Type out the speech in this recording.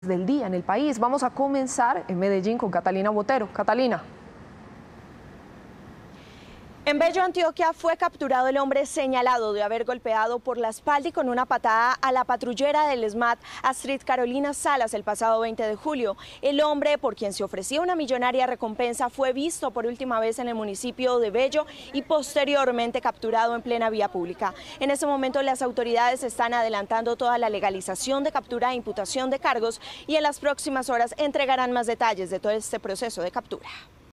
del día en el país. Vamos a comenzar en Medellín con Catalina Botero. Catalina. En Bello, Antioquia, fue capturado el hombre señalado de haber golpeado por la espalda y con una patada a la patrullera del SMAT, Astrid Carolina Salas, el pasado 20 de julio. El hombre, por quien se ofrecía una millonaria recompensa, fue visto por última vez en el municipio de Bello y posteriormente capturado en plena vía pública. En este momento, las autoridades están adelantando toda la legalización de captura e imputación de cargos y en las próximas horas entregarán más detalles de todo este proceso de captura.